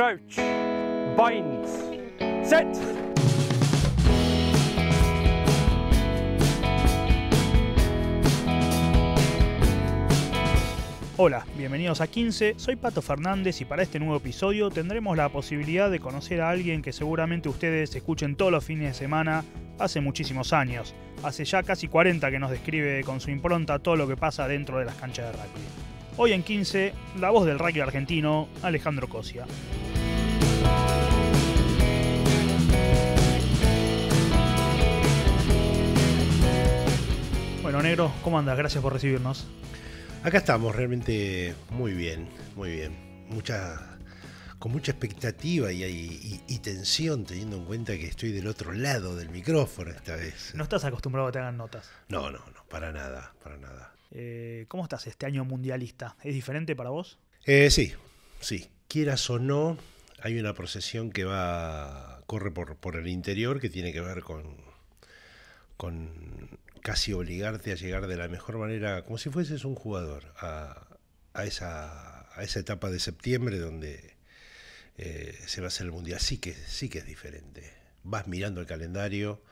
crouch, ¡Binds! ¡Set! Hola, bienvenidos a 15, soy Pato Fernández y para este nuevo episodio tendremos la posibilidad de conocer a alguien que seguramente ustedes escuchen todos los fines de semana hace muchísimos años. Hace ya casi 40 que nos describe con su impronta todo lo que pasa dentro de las canchas de rugby. Hoy en 15, la voz del rugby argentino, Alejandro Cosia. Bueno, negro, ¿cómo andas? Gracias por recibirnos. Acá estamos, realmente muy bien, muy bien. Mucha, con mucha expectativa y, tensión, teniendo en cuenta que estoy del otro lado del micrófono esta vez. ¿No estás acostumbrado a que te hagan notas? No, no, no, para nada, para nada. Eh, ¿Cómo estás este año mundialista? ¿Es diferente para vos? Eh, sí, sí. Quieras o no, hay una procesión que va corre por, por el interior que tiene que ver con, con casi obligarte a llegar de la mejor manera, como si fueses un jugador, a, esa, etapa de septiembre donde eh, se va a hacer el mundial. Sí que, sí que es diferente. Vas mirando el calendario.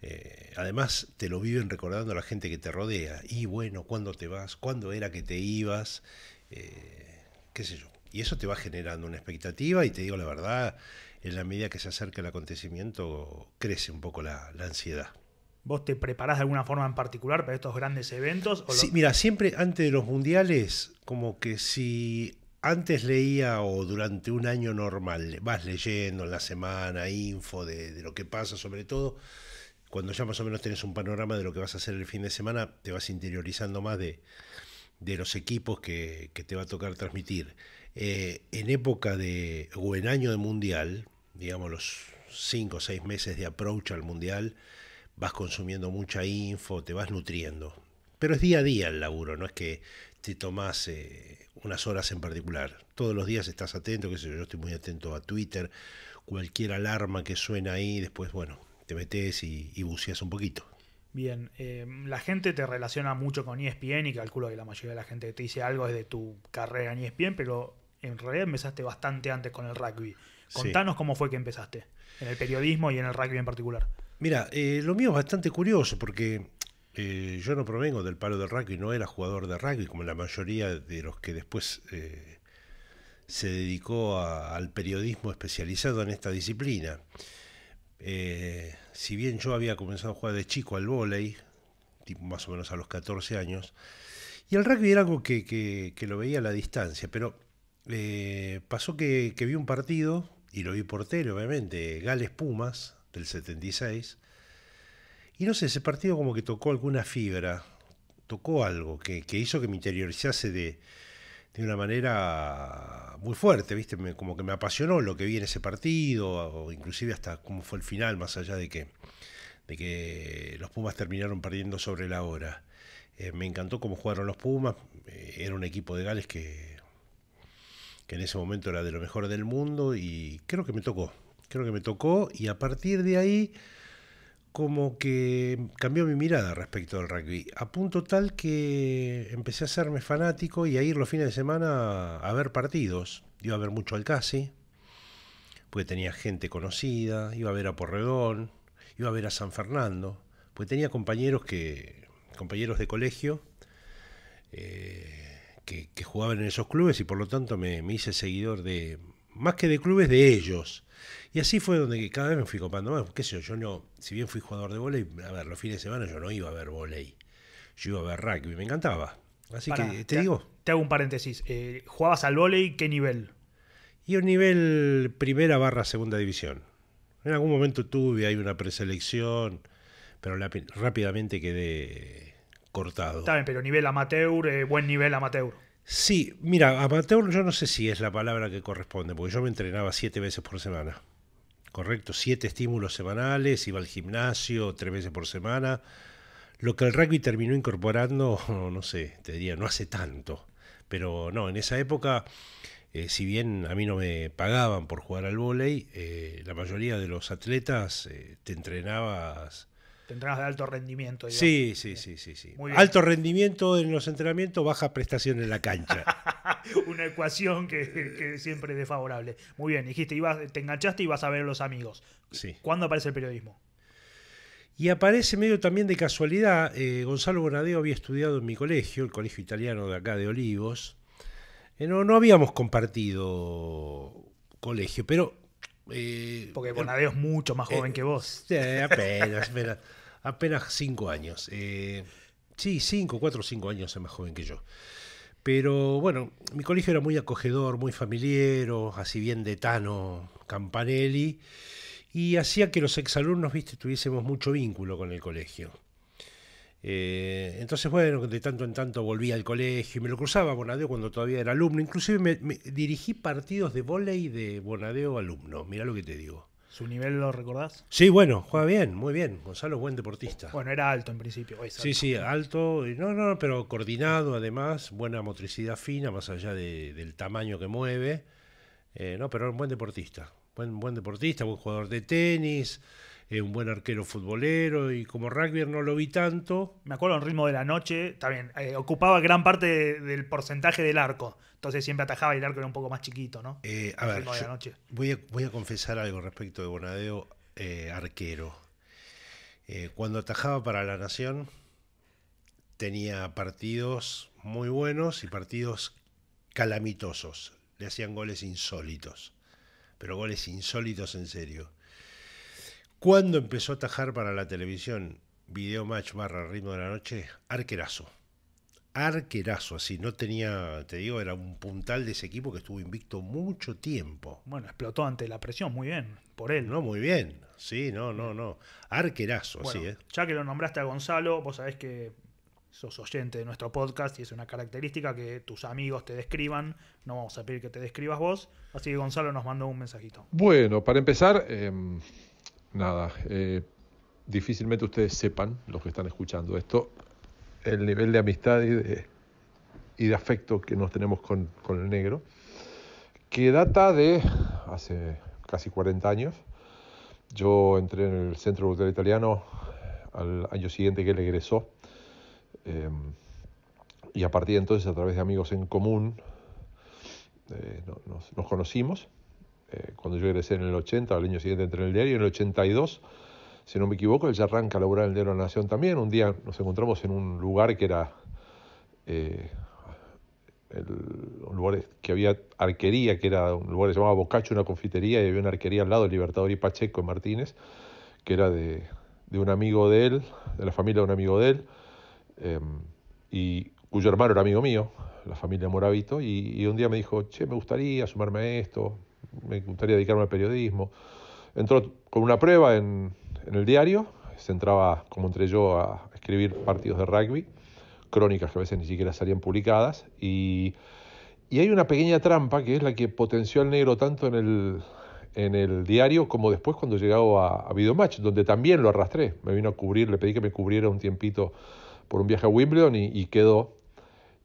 Eh, además, te lo viven recordando a la gente que te rodea. Y bueno, ¿cuándo te vas? ¿Cuándo era que te ibas? Eh, ¿Qué sé yo? Y eso te va generando una expectativa y te digo la verdad, en la medida que se acerca el acontecimiento crece un poco la ansiedad. ¿Vos te preparás de alguna forma en particular para estos grandes eventos? sí, mira, siempre antes de los mundiales, como que si antes leía o durante un año normal, vas leyendo en la semana info de, lo que pasa, sobre todo cuando ya más o menos tenés un panorama de lo que vas a hacer el fin de semana, te vas interiorizando más de, los equipos que, te va a tocar transmitir. Eh, en época de, buen año de mundial, digamos los 5 o 6 meses de approach al mundial, vas consumiendo mucha info, te vas nutriendo. Pero es día a día el laburo, no es que te tomas eh, unas horas en particular. Todos los días estás atento, qué sé yo, estoy muy atento a Twitter, cualquier alarma que suena ahí, después, bueno, te metes y, buceas un poquito. Bien, em, la gente te relaciona mucho con ESPN y calculo que la mayoría de la gente que te dice algo es de tu carrera en ESPN, pero en realidad empezaste bastante antes con el rugby. Contanos cómo fue que empezaste, en el periodismo y en el rugby en particular. Mira, eh, lo mío es bastante curioso porque eh, yo no provengo del palo del rugby, no era jugador de rugby como la mayoría de los que después eh, se dedicó al periodismo especializado en esta disciplina. si bien yo había comenzado a jugar de chico al vóley, más o menos a los 14 años, y el rugby era algo que, que, lo veía a la distancia, pero pasó que, que vi un partido, y lo vi por tele, obviamente, Gales Pumas, del 76. Y no sé, ese partido como que tocó alguna fibra, tocó algo que, hizo que me interiorizase de, de una manera muy fuerte, ¿viste? como que me apasionó lo que vi en ese partido, o inclusive hasta cómo fue el final, más allá de que, de que los Pumas terminaron perdiendo sobre la hora. Eh, me encantó cómo jugaron los Pumas, eh, era un equipo de Gales que, que en ese momento era de lo mejor del mundo y creo que me tocó, creo que me tocó y a partir de ahí como que cambió mi mirada respecto al rugby, a punto tal que empecé a hacerme fanático y a ir los fines de semana a ver partidos. Iba a ver mucho al Casi, porque tenía gente conocida, iba a ver a Porredón, iba a ver a San Fernando, porque tenía compañeros que compañeros de colegio eh, que, jugaban en esos clubes y por lo tanto me, me hice seguidor de, más que de clubes, de ellos y así fue donde cada vez me fui copando más. Qué sé yo, yo no, si bien fui jugador de volei, a ver, los fines de semana yo no iba a ver volei. Yo iba a ver rugby, me encantaba. Así que te, digo. Te hago un paréntesis. Eh, ¿Jugabas al volei? ¿Qué nivel? Y un nivel primera barra segunda división. En algún momento tuve ahí una preselección, pero rápidamente quedé cortado. Está bien, pero nivel amateur, eh, buen nivel amateur. Sí, mira, amateur yo no sé si es la palabra que corresponde, porque yo me entrenaba siete veces por semana. Correcto, siete estímulos semanales, iba al gimnasio tres veces por semana. Lo que el rugby terminó incorporando, no sé, te diría, no hace tanto. Pero no, en esa época, eh, si bien a mí no me pagaban por jugar al vóley, eh, la mayoría de los atletas eh, te entrenabas entrenas de alto rendimiento. Sí, sí, sí, sí, alto rendimiento en los entrenamientos, baja prestación en la cancha. Una ecuación que, siempre es desfavorable. Muy bien, dijiste, ibas, te enganchaste y vas a ver a los amigos. Sí. ¿Cuándo aparece el periodismo? Y aparece medio también de casualidad, eh, Gonzalo Bonadeo había estudiado en mi colegio, el colegio italiano de acá de Olivos. Eh, no, habíamos compartido colegio, pero eh, Porque Bonadeo es mucho más joven que vos. Sí, apenas, apenas apenas cinco años. Eh, sí, cinco, cuatro o cinco años es más joven que yo. Pero bueno, mi colegio era muy acogedor, muy familiar, así bien de Tano Campanelli, y hacía que los exalumnos, viste, tuviésemos mucho vínculo con el colegio. Eh, entonces, bueno, de tanto en tanto volví al colegio y me lo cruzaba a Bonadeo cuando todavía era alumno. Inclusive me, dirigí partidos de vóley de Bonadeo alumno, mira lo que te digo. ¿Su nivel lo recordás? Sí, bueno, juega bien, muy bien. Gonzalo es buen deportista. Bueno, era alto en principio. Sí, sí, alto. No, no, pero coordinado además, buena motricidad fina, más allá del tamaño que mueve. Eh, no, pero es buen deportista. Buen, buen deportista, buen jugador de tenis. Eh, un buen arquero futbolero y como rugby no lo vi tanto. Me acuerdo en ritmo de la noche, también eh, ocupaba gran parte del porcentaje del arco. Entonces siempre atajaba y el arco era un poco más chiquito, ¿no? Eh, a ver, Voy, voy a confesar algo respecto de Bonadeo, arquero. cuando atajaba para la Nación, tenía partidos muy buenos y partidos calamitosos. Le hacían goles insólitos, pero goles insólitos en serio. ¿Cuándo empezó a tajar para la televisión Video Match barra Ritmo de la Noche? Arquerazo. Arquerazo, así. No tenía, te digo, era un puntal de ese equipo que estuvo invicto mucho tiempo. Bueno, explotó ante la presión, muy bien, por él. No, muy bien. Sí, no, no, no. Arquerazo, así, ¿eh? Ya que lo nombraste a Gonzalo, vos sabés que sos oyente de nuestro podcast y es una característica que tus amigos te describan. No vamos a pedir que te describas vos. Así que Gonzalo nos mandó un mensajito. Bueno, para empezar, em, nada, eh, difícilmente ustedes sepan, los que están escuchando esto, el nivel de amistad y de, afecto que nos tenemos con, el negro, que data de hace casi 40 años. Yo entré en el Centro Cultural Italiano al año siguiente que él egresó. Eh, y a partir de entonces, a través de amigos en común, eh, nos conocimos eh, cuando yo egresé en el 80, al año siguiente entré en el diario, en el 82, si no me equivoco, él ya arranca a laburar en el diario de la Nación también. Un día nos encontramos en un lugar que era eh, un lugar que había arquería, que era un lugar que se llamaba Bocacho, una confitería, y había una arquería al lado, Libertador y Pacheco en Martínez, que era de, un amigo de él, de la familia de un amigo de él, em, y cuyo hermano era amigo mío, la familia Moravito, y, un día me dijo, che, me gustaría sumarme a esto, me gustaría dedicarme al periodismo. Entró con una prueba en, el diario, se entraba, como entré yo, a escribir partidos de rugby, crónicas que a veces ni siquiera salían publicadas, y, y hay una pequeña trampa que es la que potenció al negro tanto en el, diario como después cuando llegaba a, a Videomatch, donde también lo arrastré, me vino a cubrir, le pedí que me cubriera un tiempito por un viaje a Wimbledon y, y quedó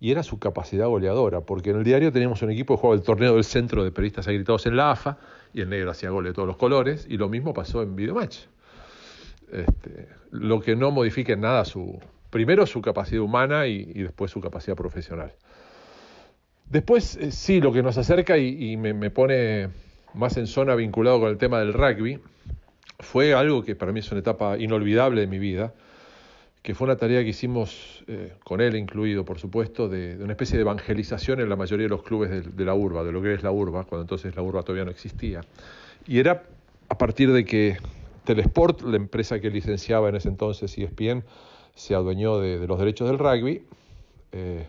y era su capacidad goleadora, porque en el diario teníamos un equipo que jugaba el torneo del centro de periodistas agritados en la AFA, y el negro hacía goles de todos los colores, y lo mismo pasó en Videomatch. Este, lo que no modifica en nada su, primero su capacidad humana y, después su capacidad profesional. Después, eh, sí, lo que nos acerca y, me, me pone más en zona vinculado con el tema del rugby, fue algo que para mí es una etapa inolvidable de mi vida, que fue una tarea que hicimos, eh, con él incluido, por supuesto, de, una especie de evangelización en la mayoría de los clubes de, la urba, de lo que es la urba, cuando entonces la urba todavía no existía. Y era a partir de que Telesport, la empresa que licenciaba en ese entonces ESPN, se adueñó de, los derechos del rugby, eh,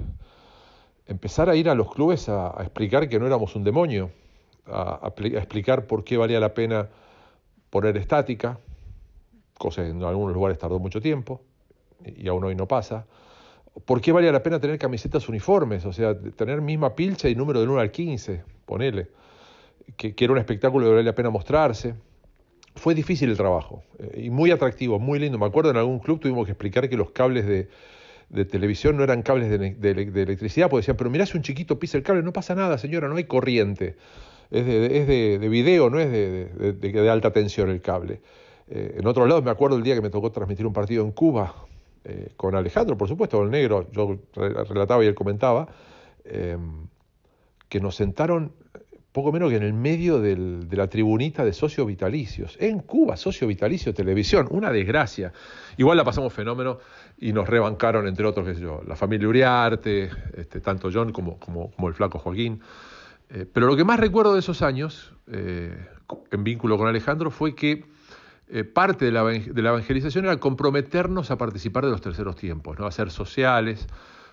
empezar a ir a los clubes a, explicar que no éramos un demonio, a, explicar por qué valía la pena poner estática, cosa que en algunos lugares tardó mucho tiempo, y aún hoy no pasa, ¿por qué valía la pena tener camisetas uniformes? O sea, tener misma pilcha y número del 1 al 15, ponele, que, era un espectáculo y valía la pena mostrarse. Fue difícil el trabajo eh, y muy atractivo, muy lindo. Me acuerdo en algún club tuvimos que explicar que los cables de, de televisión no eran cables de, electricidad, porque decían, pero mirá si un chiquito pisa el cable, no pasa nada, señora, no hay corriente. Es de, es de video, no es de, alta tensión el cable. Eh, en otro lado me acuerdo el día que me tocó transmitir un partido en Cuba, eh, con Alejandro, por supuesto, con el negro, yo relataba y él comentaba, eh, que nos sentaron poco menos que en el medio de la tribunita de socios vitalicios. En Cuba, socio vitalicio, televisión, una desgracia. Igual la pasamos fenómeno y nos rebancaron, entre otros, qué yo, la familia Uriarte, este, tanto John como, como, el flaco Joaquín. Eh, pero lo que más recuerdo de esos años, en vínculo con Alejandro, fue que eh, parte de la, evangelización era comprometernos a participar de los terceros tiempos, ¿no? a ser sociales,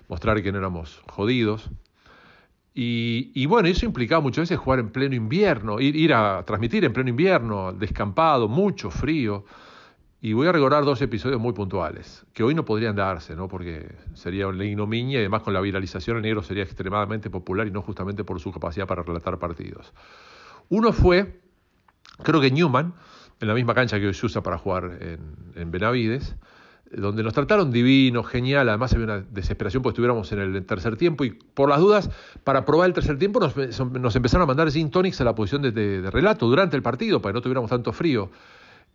mostrar que no éramos jodidos. Y, bueno, eso implicaba muchas veces jugar en pleno invierno, ir, a transmitir en pleno invierno, descampado, mucho frío. Y voy a recordar dos episodios muy puntuales, que hoy no podrían darse, ¿no? porque sería una ignominia y además con la viralización el negro sería extremadamente popular y no justamente por su capacidad para relatar partidos. Uno fue, creo que Newman, en la misma cancha que hoy se usa para jugar en, Benavides, donde nos trataron divino, genial, además había una desesperación porque estuviéramos en el tercer tiempo y por las dudas, para probar el tercer tiempo nos, empezaron a mandar gin tonics a la posición de, relato durante el partido para que no tuviéramos tanto frío.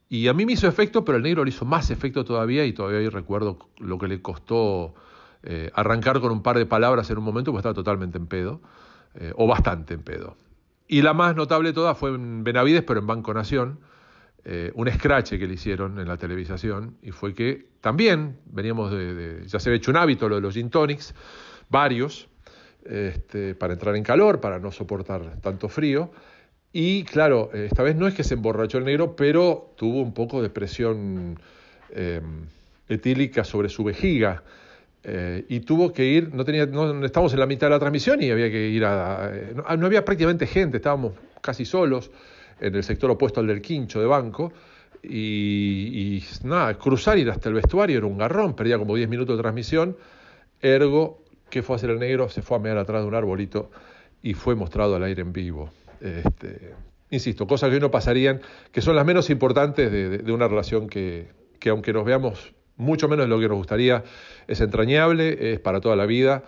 Y a mí me hizo efecto, pero el negro le hizo más efecto todavía y todavía ahí recuerdo lo que le costó eh, arrancar con un par de palabras en un momento porque estaba totalmente en pedo, eh, o bastante en pedo. Y la más notable de todas fue en Benavides, pero en Banco Nación, eh, un escrache que le hicieron en la televisación y fue que también veníamos de, ya se había hecho un hábito lo de los gin tonics, varios, este, para entrar en calor, para no soportar tanto frío. Y claro, esta vez no es que se emborrachó el negro, pero tuvo un poco de presión em, etílica sobre su vejiga. Eh, y tuvo que ir, no tenía, no, estábamos en la mitad de la transmisión y había que ir a, eh, ah, no había prácticamente gente, estábamos casi solos en el sector opuesto al del quincho de banco. Y, y nada, cruzar ir hasta el vestuario era un garrón, perdía como 10 minutos de transmisión. Ergo, ¿qué fue a hacer el negro? Se fue a mear atrás de un arbolito y fue mostrado al aire en vivo. Este, insisto, cosas que hoy no pasarían, que son las menos importantes de, una relación que, aunque nos veamos mucho menos de lo que nos gustaría, es entrañable, es para toda la vida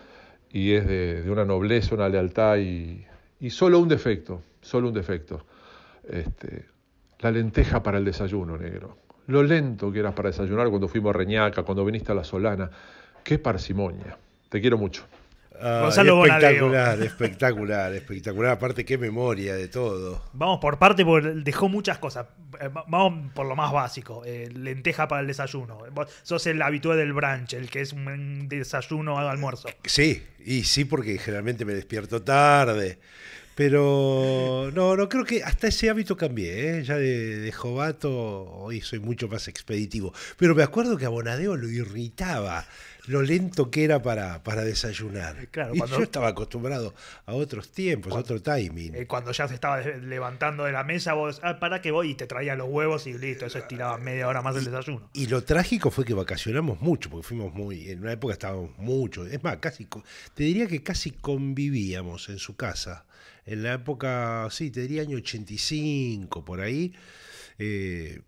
y es de, una nobleza, una lealtad y, y solo un defecto, solo un defecto este, la lenteja para el desayuno, negro. Lo lento que eras para desayunar cuando fuimos a Reñaca, cuando viniste a La Solana. Qué parsimonia. Te quiero mucho. Ah, espectacular, espectacular, espectacular. Aparte, qué memoria de todo. Vamos por parte, porque dejó muchas cosas. Eh, vamos por lo más básico: eh, lenteja para el desayuno. Vos sos el habitual del branch el que es un desayuno al almuerzo. Sí, y sí, porque generalmente me despierto tarde. Pero no, no creo que hasta ese hábito cambié. ¿eh? Ya de, jovato hoy soy mucho más expeditivo. Pero me acuerdo que a Bonadeo lo irritaba lo lento que era para, para desayunar. Eh, yo estaba acostumbrado a otros tiempos, a otro timing. Eh, cuando ya se estaba levantando de la mesa, vos, ah, para que voy y te traía los huevos y listo, eso estiraba media hora más el desayuno. Y lo trágico fue que vacacionamos mucho, porque fuimos muy, en una época estábamos mucho, es más, casi, te diría que casi convivíamos en su casa en la época, sí, te diría año 85, por ahí. Eh,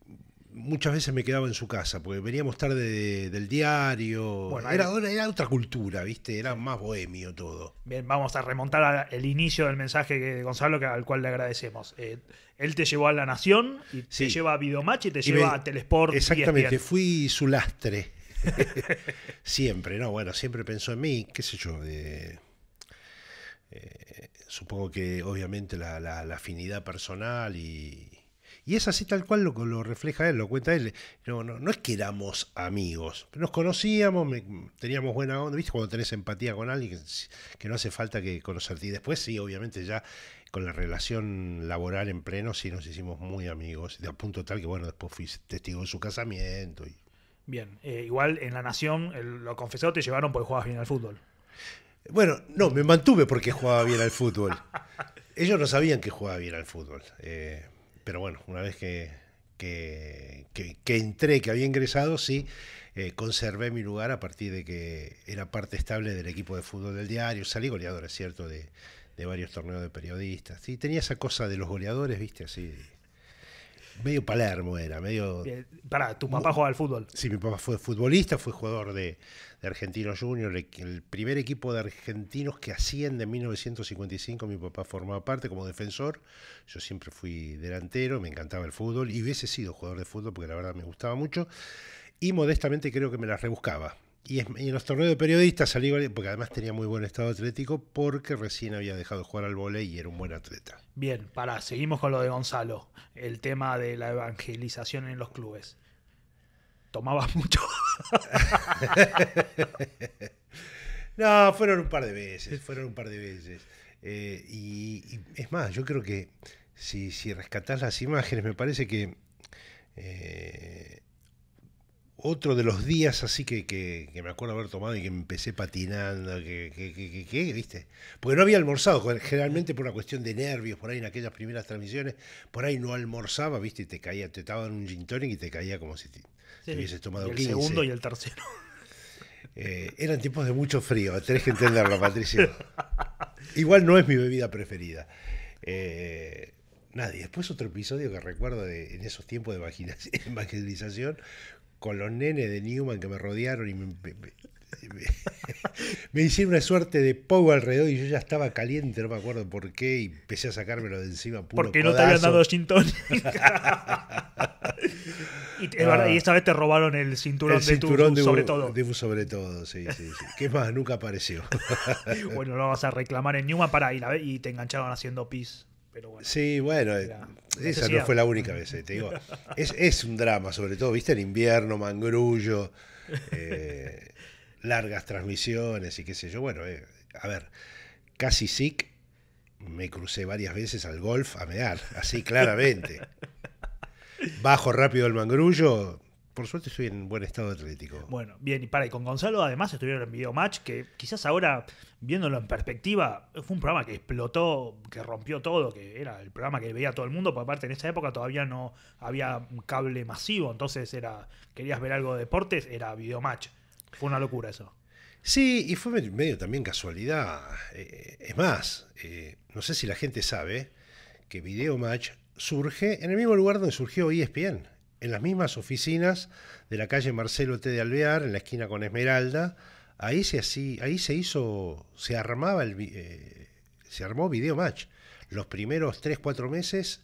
muchas veces me quedaba en su casa, porque veníamos tarde del diario. Bueno, era, otra cultura, ¿viste? Era más bohemio todo. Bien, vamos a remontar al inicio del mensaje de Gonzalo, al cual le agradecemos. Eh, él te llevó a La Nación, y te lleva a Videomatch y te lleva a Telesport. Exactamente, e fui su lastre. siempre, ¿no? Bueno, siempre pensó en mí, qué sé yo, de... Eh, Supongo que obviamente la, afinidad personal y, y es así tal cual lo, lo refleja él, lo cuenta él. No, no, no es que éramos amigos, nos conocíamos, teníamos buena onda, ¿viste? Cuando tenés empatía con alguien, que, no hace falta que conocerte. Y después sí, obviamente ya con la relación laboral en pleno, sí nos hicimos muy amigos, de a punto tal que bueno, después fui testigo de su casamiento. Y... Bien, eh, igual en La Nación, lo confesó, te llevaron porque jugabas bien al fútbol. Bueno, no, me mantuve porque jugaba bien al fútbol. Ellos no sabían que jugaba bien al fútbol. Eh, pero bueno, una vez que, que, entré, que había ingresado, sí, eh, conservé mi lugar a partir de que era parte estable del equipo de fútbol del diario. Salí goleador, es cierto, de, de varios torneos de periodistas. ¿sí? Tenía esa cosa de los goleadores, ¿viste? Así. Medio Palermo era, medio. Eh, para tu papá jugaba al fútbol. Sí, mi papá fue futbolista, fue jugador de, Argentinos Junior. El primer equipo de argentinos que asciende en 1955, mi papá formaba parte como defensor. Yo siempre fui delantero, me encantaba el fútbol y hubiese sido jugador de fútbol porque la verdad me gustaba mucho. Y modestamente creo que me las rebuscaba. Y, en los torneos de periodistas salí, porque además tenía muy buen estado atlético, porque recién había dejado de jugar al volei y era un buen atleta. Bien, para seguimos con lo de Gonzalo, el tema de la evangelización en los clubes. ¿Tomabas mucho? no, fueron un par de veces, fueron un par de veces. Eh, y, es más, yo creo que si, si rescatás las imágenes, me parece que... Eh, otro de los días así que, que, me acuerdo haber tomado y que empecé patinando, que, que, que, ¿viste? Porque no había almorzado, generalmente por una cuestión de nervios, por ahí en aquellas primeras transmisiones, por ahí no almorzaba, ¿viste? Y te caía, te en un gin tonic y te caía como si te, hubieses tomado y el segundo y el tercero. Eh, eran tiempos de mucho frío, tenés que entenderlo, Patricio. Igual no es mi bebida preferida. Eh, Nadie. Después otro episodio que recuerdo en esos tiempos de evangelización con los nenes de Newman que me rodearon y me, me, hicieron una suerte de pogo alrededor y yo ya estaba caliente, no me acuerdo por qué, y empecé a sacármelo de encima. Porque no te habían dado shintón y, esta vez te robaron el cinturón, de, tu, sobre todo. sí, ¿Qué más? Nunca apareció. bueno, lo vas a reclamar en Newman para a ver y te engancharon haciendo pis sí, bueno, esa no fue la única vez, eh, te digo. es, un drama, sobre todo, viste, el invierno, mangrullo, eh, largas transmisiones y qué sé yo. Bueno, eh, a ver, casi sick, me crucé varias veces al golf a mear, así claramente. Bajo rápido el mangrullo, por suerte estoy en buen estado atlético. Bueno, bien, y para, y con Gonzalo además estuvieron en Video Match, que quizás ahora, viéndolo en perspectiva, fue un programa que explotó, que rompió todo, que era el programa que veía todo el mundo, porque aparte en esa época todavía no había un cable masivo, entonces era, querías ver algo de deportes, era Video Match. Fue una locura eso. Sí, y fue medio también casualidad. Eh, es más, eh, no sé si la gente sabe que Video Match surge en el mismo lugar donde surgió ESPN, en las mismas oficinas de la calle Marcelo T. de Alvear, en la esquina con Esmeralda. Ahí se, así, ahí se hizo, se armaba el, eh, se armó Video Match. Los primeros 3-4 meses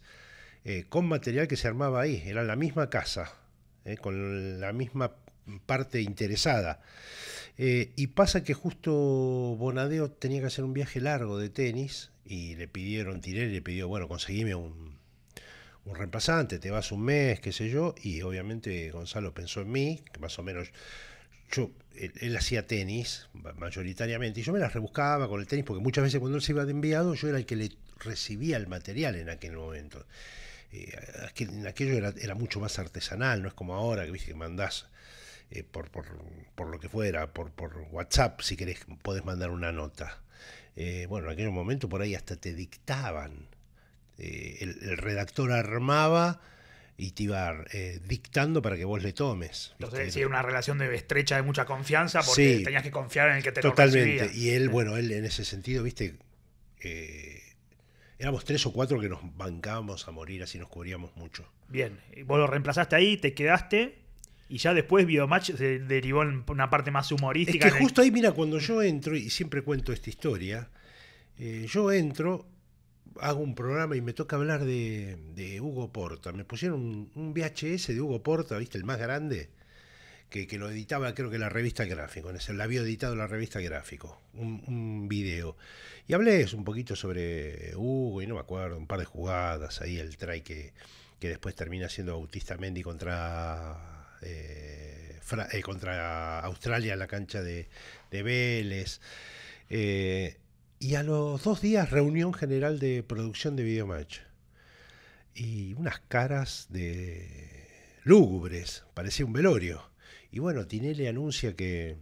eh, con material que se armaba ahí. Era la misma casa, eh, con la misma parte interesada. y pasa que justo Bonadeo tenía que hacer un viaje largo de tenis y le pidieron, y le pidió, bueno, conseguime un, un reemplazante, te vas un mes, qué sé yo, y obviamente Gonzalo pensó en mí, que más o menos yo, él, hacía tenis mayoritariamente, y yo me las rebuscaba con el tenis, porque muchas veces cuando él se iba de enviado, yo era el que le recibía el material en aquel momento. Eh, en aquello era, mucho más artesanal, no es como ahora que viste que mandás eh, por, por, por, lo que fuera, por, WhatsApp, si querés, podés mandar una nota. Eh, bueno, en aquel momento por ahí hasta te dictaban eh, el, redactor armaba y te iba eh, dictando para que vos le tomes. una relación de estrecha de mucha confianza porque tenías que confiar en el que te Totalmente. y él, bueno, él en ese sentido, viste, eh, éramos tres o cuatro que nos bancábamos a morir, así nos cubríamos mucho. Bien, vos lo reemplazaste ahí, te quedaste. Y ya después Biomatch se derivó en una parte más humorística. Es que justo ahí, mira, cuando yo entro, y siempre cuento esta historia, yo entro hago un programa y me toca hablar de, Hugo Porta. Me pusieron un, VHS de Hugo Porta, ¿viste? El más grande, que, lo editaba creo que la revista Gráfico, en ese, la había editado la revista Gráfico, un, video. Y hablé un poquito sobre Hugo y no me acuerdo, un par de jugadas ahí, el try que, después termina siendo Bautista Mendy contra... Eh, eh, contra Australia en la cancha de, de Vélez. Eh, y a los dos días, reunión general de producción de Videomatch. Y unas caras de lúgubres, parecía un velorio. Y bueno, Tinelli anuncia que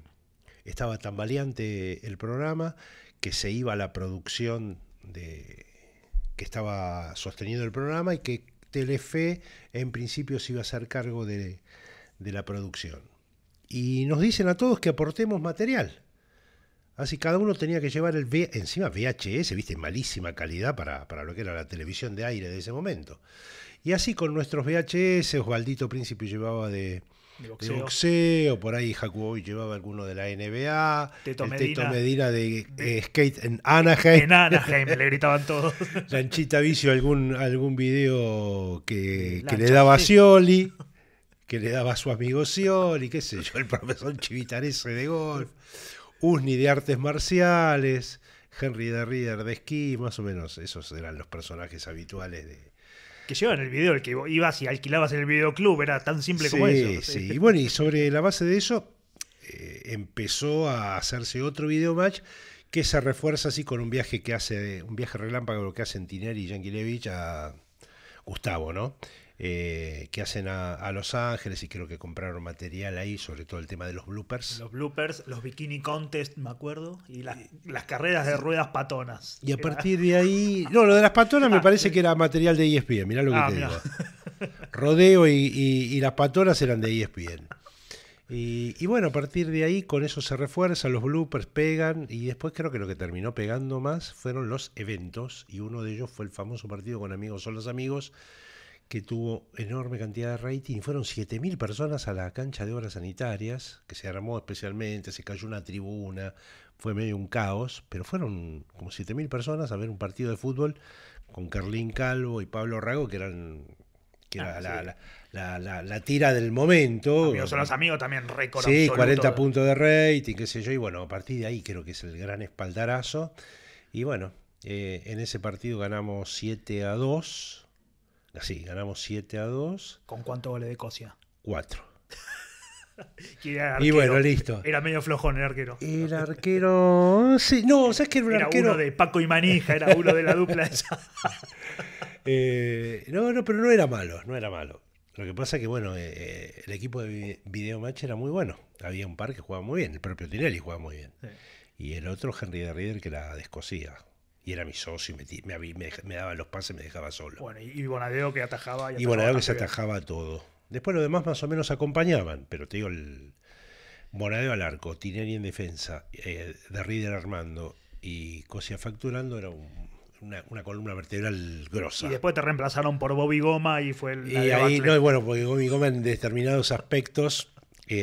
estaba tan valiente el programa, que se iba a la producción de que estaba sosteniendo el programa y que Telefe en principio se iba a hacer cargo de, de la producción. Y nos dicen a todos que aportemos material. Así cada uno tenía que llevar el encima VHS, viste, malísima calidad para, para, lo que era la televisión de aire de ese momento. Y así con nuestros VHS, Osvaldito Príncipe llevaba de, boxeo. por ahí Jacoboy llevaba alguno de la NBA, Teto Medina, de, eh, Skate en Anaheim. En Anaheim, le gritaban todos. Lanchita Vicio, algún, algún video que, le daba a Scioli que le daba a su amigo Scioli, qué sé yo, el profesor Chivitarese de golf ni de artes marciales, Henry de Reader de esquí, más o menos esos eran los personajes habituales de, que llevan el video, el que ibas y alquilabas en el videoclub, era tan simple como eso. Sí, y bueno, y sobre la base de eso eh, empezó a hacerse otro videomatch que se refuerza así con un viaje que hace, un viaje relámpago que hacen Tineri y Yankelevich a Gustavo, ¿no? Eh, que hacen a, Los Ángeles y creo que compraron material ahí, sobre todo el tema de los bloopers. Los bloopers, los bikini contest, me acuerdo, y las, carreras de ruedas patonas. Y a partir de ahí. No, lo de las patonas me parece que era material de ESPN, mirá lo que ah, te digo. Rodeo y, las patonas eran de ESPN. Y, bueno, a partir de ahí con eso se refuerza, los bloopers pegan y después creo que lo que terminó pegando más fueron los eventos y uno de ellos fue el famoso partido con amigos son los amigos que tuvo enorme cantidad de rating. Fueron 7.000 personas a la cancha de obras sanitarias, que se armó especialmente, se cayó una tribuna, fue medio un caos, pero fueron como 7.000 personas a ver un partido de fútbol con Carlín Calvo y Pablo Rago, que eran era ah, la, tira del momento. Amigos, son los amigos también récord. Sí, 40 puntos de rating, qué sé yo, y bueno, a partir de ahí creo que es el gran espaldarazo. Y bueno, eh, en ese partido ganamos 7 a 2. Así, ganamos 7 a 2. ¿Con cuánto goles de Cosia? 4. y bueno, listo. Era medio flojón el arquero. El arquero. Sí, no, ¿sabes que era un era Uno de Paco y Manija, era uno de la dupla esa. Eh, no, no, pero no era malo, no era malo. Lo que pasa es que, bueno, eh, eh, el equipo de Videomatch era muy bueno. Había un par que jugaba muy bien, el propio Tinelli jugaba muy bien. Y el otro, Henry de Rieder, que la descosía y era mi socio y me, daba los pases y me dejaba solo. Bueno, y, Bonadeo que atajaba. Y, y Bonadeo que se atajaba todo. Después los demás más o menos acompañaban, pero te digo, el Bonadeo al arco, Tineri en defensa, eh, de armando y Cosia facturando era una, columna vertebral grosa. Y después te reemplazaron por Bobby Goma y fue el... Y ahí, bueno, porque Bobby Goma en determinados aspectos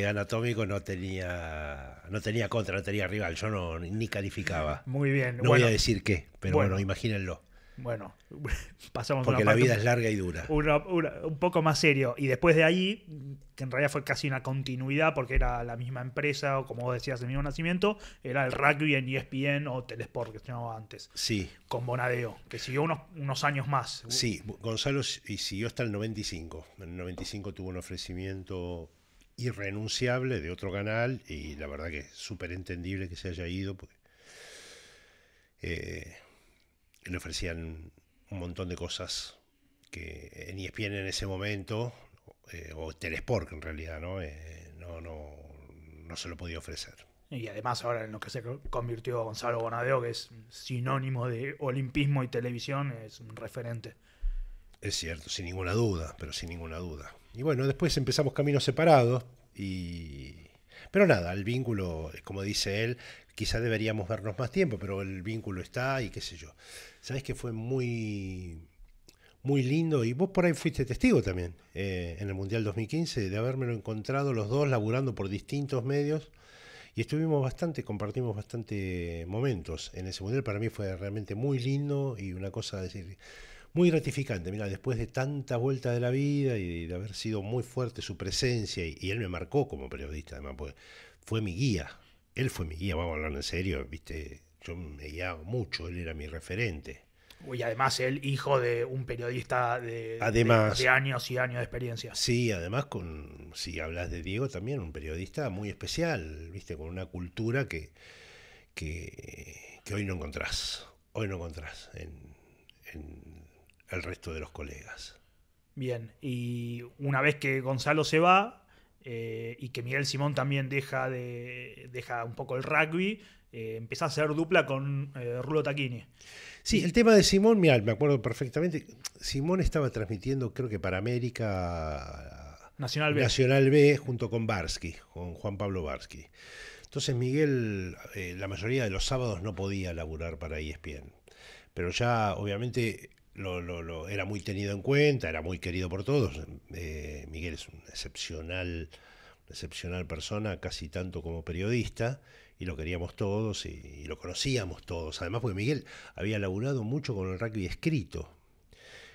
anatómico no tenía no tenía contra, no tenía rival, yo no ni calificaba. Muy bien. No voy a decir qué, pero bueno, imagínenlo. Bueno, pasamos Porque una la vida es larga y dura. un poco más serio. Y después de ahí, que en realidad fue casi una continuidad, porque era la misma empresa, o como decías, el mismo nacimiento, era el rugby en ESPN o Telesport, que se llamaba antes. Sí. Con Bonadeo, que siguió unos, unos años más. Sí, Gonzalo y siguió hasta el 95. En el 95 tuvo un ofrecimiento irrenunciable de otro canal y la verdad que es súper entendible que se haya ido, porque eh, le ofrecían un montón de cosas que ni ESPN en ese momento, eh, o Telesport en realidad, ¿no? Eh, no, no, no se lo podía ofrecer. Y además ahora en lo que se convirtió Gonzalo Bonadeo, que es sinónimo de olimpismo y televisión, es un referente. Es cierto, sin ninguna duda, pero sin ninguna duda. Y bueno, después empezamos caminos separados y... Pero nada, el vínculo, como dice él, quizá deberíamos vernos más tiempo, pero el vínculo está y qué sé yo. Sabes que fue muy, muy lindo y vos por ahí fuiste testigo también eh, en el Mundial 2015 de habérmelo encontrado los dos laburando por distintos medios y estuvimos bastante, compartimos bastante momentos en ese Mundial. Para mí fue realmente muy lindo y una cosa decir muy gratificante, mira, después de tanta vuelta de la vida y de haber sido muy fuerte su presencia, y, él me marcó como periodista, además, pues fue mi guía, él fue mi guía, vamos a hablar en serio, viste, yo me guiaba mucho, él era mi referente. Y además él, hijo de un periodista de, además, años y años de experiencia. Sí, además, con, si hablas de Diego, también un periodista muy especial, viste, con una cultura que, que, hoy no encontrás, hoy no encontrás en el resto de los colegas. Bien, y una vez que Gonzalo se va eh, y que Miguel Simón también deja, de, deja un poco el rugby, eh, empezás a hacer dupla con eh, Rulo Taquini. Sí, el tema de Simón, me acuerdo perfectamente. Simón estaba transmitiendo, creo que para América. Nacional B. Nacional B junto con Barsky, con Juan Pablo Barsky. Entonces Miguel, la mayoría de los sábados no podía laburar para ESPN pero ya obviamente lo, lo, era muy tenido en cuenta, era muy querido por todos. Eh, Miguel es excepcional, una excepcional persona, casi tanto como periodista, y lo queríamos todos y, lo conocíamos todos. Además, porque Miguel había laburado mucho con el rugby escrito.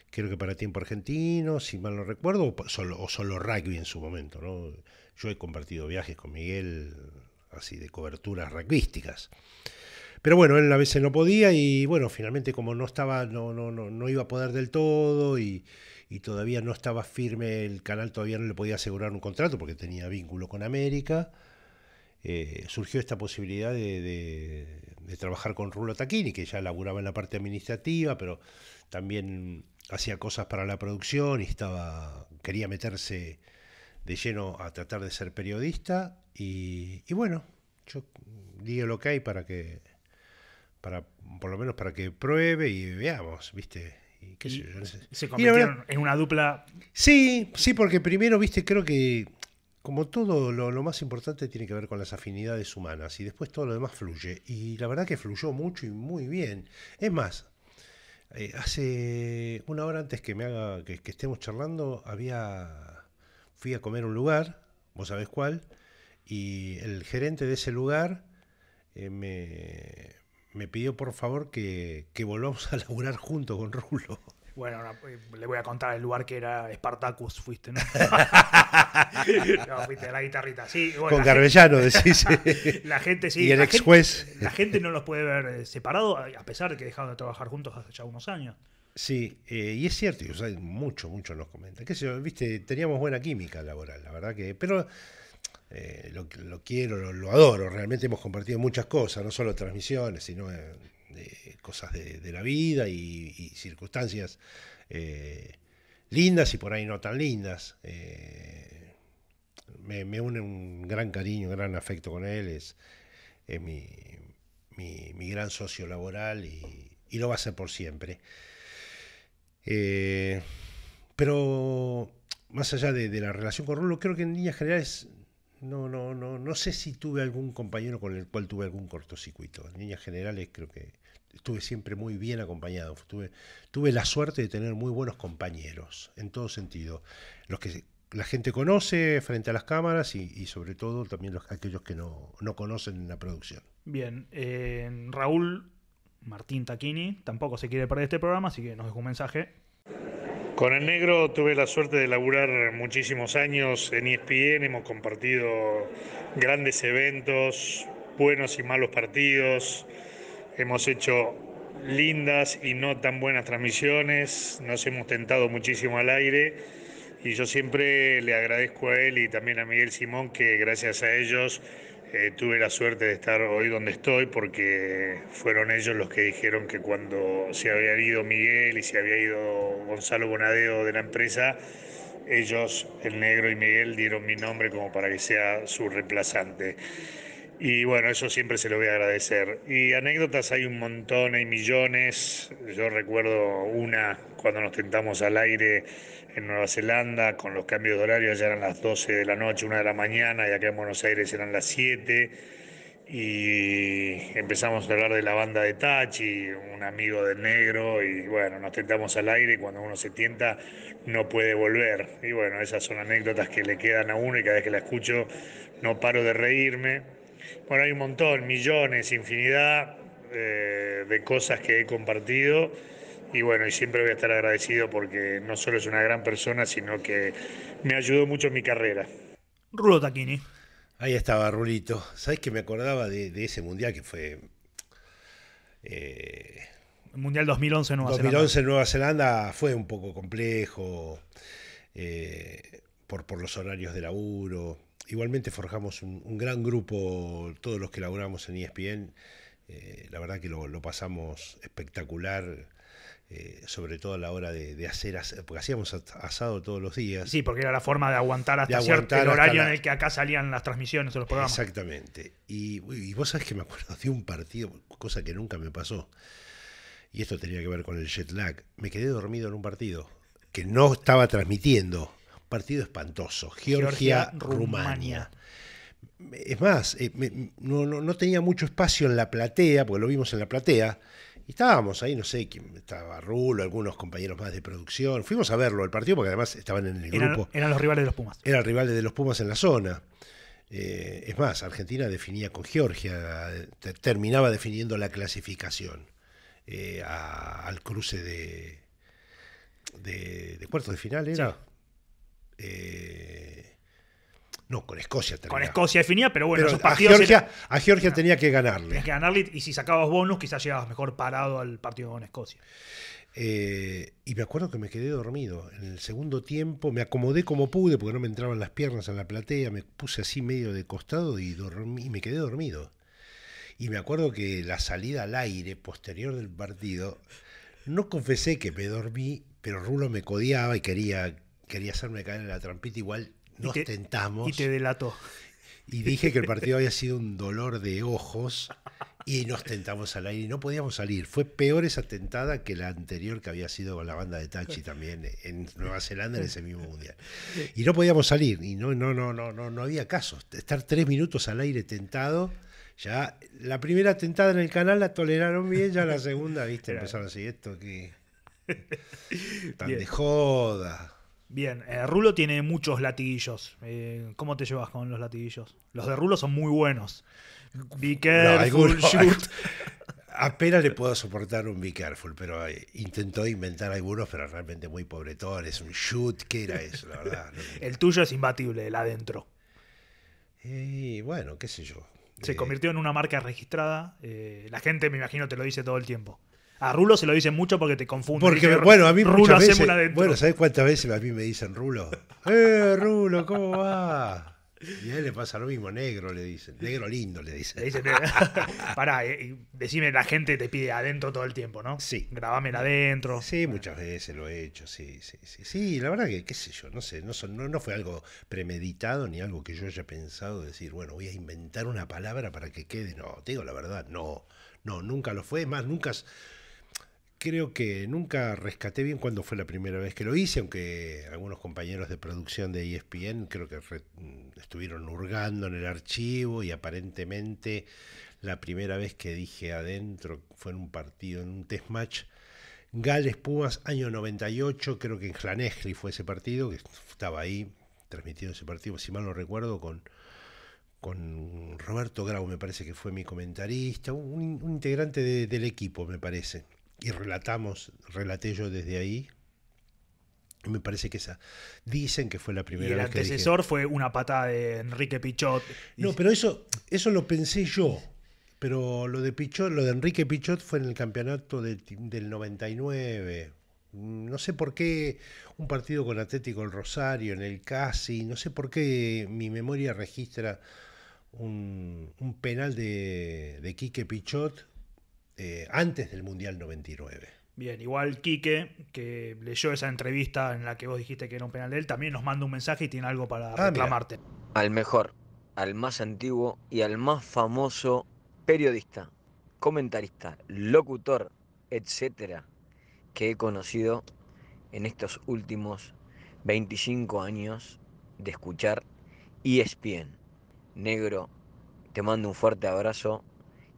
Creo que para Tiempo Argentino, si mal no recuerdo, o solo, rugby en su momento. ¿no? Yo he compartido viajes con Miguel así de coberturas rugbyísticas. Pero bueno, él a veces no podía y bueno, finalmente como no estaba, no, no, no, no iba a poder del todo y, todavía no estaba firme, el canal todavía no le podía asegurar un contrato porque tenía vínculo con América, eh, surgió esta posibilidad de, trabajar con Rulo Taquini, que ya laburaba en la parte administrativa, pero también hacía cosas para la producción y estaba, quería meterse de lleno a tratar de ser periodista y, y bueno, yo digo lo que hay para que por lo menos para que pruebe y veamos, ¿viste? Y, qué Se convirtieron en una dupla. Sí, sí, porque primero, ¿viste? Creo que como todo, lo, más importante tiene que ver con las afinidades humanas y después todo lo demás fluye. Y la verdad que fluyó mucho y muy bien. Es más, eh, hace una hora antes que me haga que, estemos charlando, había fui a comer un lugar, vos sabés cuál, y el gerente de ese lugar eh, me, me pidió por favor que, volvamos a laburar junto con Rulo. Bueno, eh, le voy a contar el lugar que era Spartacus, fuiste, ¿no? no fuiste la guitarrita. Sí, Con Carvellano, decís. la gente sí. Y el ex juez. la gente no los puede ver eh, separados, a pesar de que dejaron de trabajar juntos hace ya unos años. Sí, eh, y es cierto, y muchos, mucho, mucho nos comentan. Que viste, teníamos buena química laboral, la verdad que. Pero eh, lo, quiero, lo, adoro. Realmente hemos compartido muchas cosas, no solo transmisiones, sino eh, de cosas de, la vida y, circunstancias eh, lindas y por ahí no tan lindas. Me, une un gran cariño, un gran afecto con él. Es, mi, gran socio laboral y, lo va a ser por siempre. pero más allá de, de, la relación con Rulo, creo que en líneas generales no, no, no, no sé si tuve algún compañero con el cual tuve algún cortocircuito. En líneas generales creo que estuve siempre muy bien acompañado. Tuve, la suerte de tener muy buenos compañeros, en todo sentido. Los que la gente conoce frente a las cámaras y, sobre todo también aquellos que no, conocen la producción. Bien, eh, Raúl Martín Taquini tampoco se quiere perder este programa, así que nos dejo un mensaje. Con el negro tuve la suerte de laburar muchísimos años en ESPN, hemos compartido grandes eventos, buenos y malos partidos, hemos hecho lindas y no tan buenas transmisiones, nos hemos tentado muchísimo al aire y yo siempre le agradezco a él y también a Miguel Simón que gracias a ellos eh, tuve la suerte de estar hoy donde estoy porque fueron ellos los que dijeron que cuando se había ido Miguel y se había ido Gonzalo Bonadeo de la empresa, ellos, el negro y Miguel, dieron mi nombre como para que sea su reemplazante. Y bueno, eso siempre se lo voy a agradecer. Y anécdotas hay un montón, hay millones. Yo recuerdo una cuando nos tentamos al aire en Nueva Zelanda, con los cambios de horario, ya eran las 12 de la noche, 1 de la mañana, y acá en Buenos Aires eran las 7. Y empezamos a hablar de la banda de Tachi, un amigo del negro, y bueno, nos tentamos al aire y cuando uno se tienta no puede volver. Y bueno, esas son anécdotas que le quedan a uno y cada vez que la escucho no paro de reírme. Bueno, hay un montón, millones, infinidad eh, de cosas que he compartido y bueno, y siempre voy a estar agradecido porque no solo es una gran persona, sino que me ayudó mucho en mi carrera. Rulo Taquini. Ahí estaba, Rulito. ¿Sabes que me acordaba de, ese mundial que fue... Eh, mundial 2011 en Nueva 2011 Zelanda. Nueva Zelanda fue un poco complejo eh, por, por los horarios de laburo. Igualmente forjamos un, gran grupo, todos los que laburamos en ESPN. Eh, la verdad que lo, lo pasamos espectacular eh, sobre todo a la hora de, hacer porque hacíamos asado todos los días. Sí, porque era la forma de aguantar hasta cierto horario en el que acá salían las transmisiones o los programas. Exactamente. Y, vos sabés que me acuerdo de un partido, cosa que nunca me pasó, y esto tenía que ver con el jet lag. Me quedé dormido en un partido que no estaba transmitiendo. Partido espantoso. Georgia-Rumania. es más, eh, no, no tenía mucho espacio en la platea, porque lo vimos en la platea estábamos ahí, no sé quién estaba, Rulo, algunos compañeros más de producción. Fuimos a verlo el partido porque además estaban en el grupo. Eran los rivales de los Pumas. Eran rivales de los Pumas en la zona. Eh, es más, Argentina definía con Georgia, terminaba definiendo la clasificación eh, al cruce de, de, de, cuartos de final, ¿era? Eh, no, con Escocia tenía. Con Escocia definía, pero bueno, esos partidos. A Georgia, a Georgia tenía que ganarle. Tenía que ganarle y si sacabas bonus, quizás llegabas mejor parado al partido con Escocia. Eh, y me acuerdo que me quedé dormido. En el segundo tiempo me acomodé como pude porque no me entraban las piernas en la platea. Me puse así medio de costado y, dormí, y me quedé dormido. Y me acuerdo que la salida al aire posterior del partido, no confesé que me dormí, pero Rulo me codiaba y quería, quería hacerme caer en la trampita igual nos tentamos. Y te delató. Y dije que el partido había sido un dolor de ojos y nos tentamos al aire y no podíamos salir. Fue peor esa tentada que la anterior que había sido con la banda de Tachi también en Nueva Zelanda en ese mismo mundial. Y no podíamos salir y no, no, no, no, no, no había caso. Estar tres minutos al aire tentado. Ya la primera tentada en el canal la toleraron bien, ya la segunda, viste, empezaron así esto que tan de joda. Bien, eh, Rulo tiene muchos latiguillos. Eh, ¿Cómo te llevas con los latiguillos? Los de Rulo son muy buenos. Be careful, shoot. Apenas le puedo soportar un Be careful, pero eh, intentó inventar algunos, pero realmente muy pobre. es Un shoot, ¿qué era eso? La verdad. el tuyo es imbatible, el adentro. Y bueno, qué sé yo. Se convirtió en una marca registrada. la gente, me imagino, te lo dice todo el tiempo. A Rulo se lo dicen mucho porque te confunden. Porque, bueno, a mí Rulo muchas veces, Bueno, ¿sabes cuántas veces a mí me dicen Rulo? ¡Eh, Rulo, ¿cómo va? Y a él le pasa lo mismo, negro le dicen, negro lindo le dicen. Le dicen pará, eh, decime, la gente te pide adentro todo el tiempo, ¿no? Sí. grabame adentro. Sí, muchas veces lo he hecho, sí, sí, sí. Sí, la verdad que, qué sé yo, no sé, no, no, no fue algo premeditado ni algo que yo haya pensado decir, bueno, voy a inventar una palabra para que quede. No, te digo la verdad, no, no, nunca lo fue, más nunca creo que nunca rescaté bien cuando fue la primera vez que lo hice, aunque algunos compañeros de producción de ESPN creo que mm, estuvieron hurgando en el archivo y aparentemente la primera vez que dije adentro fue en un partido, en un test match. Gales Pumas, año 98, creo que en Hlanejli fue ese partido, que estaba ahí transmitiendo ese partido, si mal no recuerdo, con, con Roberto Grau, me parece que fue mi comentarista, un, integrante del equipo, me parece y relatamos, relaté yo desde ahí. Me parece que esa. Dicen que fue la primera el antecesor fue una patada de Enrique Pichot. No, pero eso, eso lo pensé yo. Pero lo de Pichot, lo de Enrique Pichot fue en el campeonato del 99. Mm, no sé por qué un partido con Atlético el Rosario, en el Casi, no sé por qué mi memoria registra un, penal de, de Quique Pichot eh, antes del Mundial 99. Bien, igual Quique, que leyó esa entrevista en la que vos dijiste que era un penal de él, también nos manda un mensaje y tiene algo para ah, reclamarte. Al mejor, al más antiguo y al más famoso periodista, comentarista, locutor, etcétera, que he conocido en estos últimos 25 años de escuchar y e ESPN. Negro, te mando un fuerte abrazo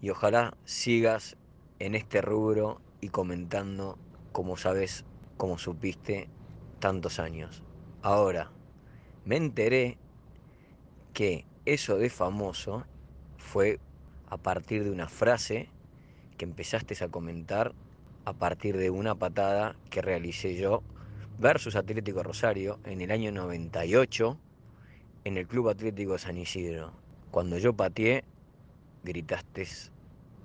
y ojalá sigas en este rubro y comentando, como sabes, como supiste, tantos años. Ahora, me enteré que eso de famoso fue a partir de una frase que empezaste a comentar a partir de una patada que realicé yo versus Atlético Rosario en el año 98 en el Club Atlético San Isidro. Cuando yo pateé, gritaste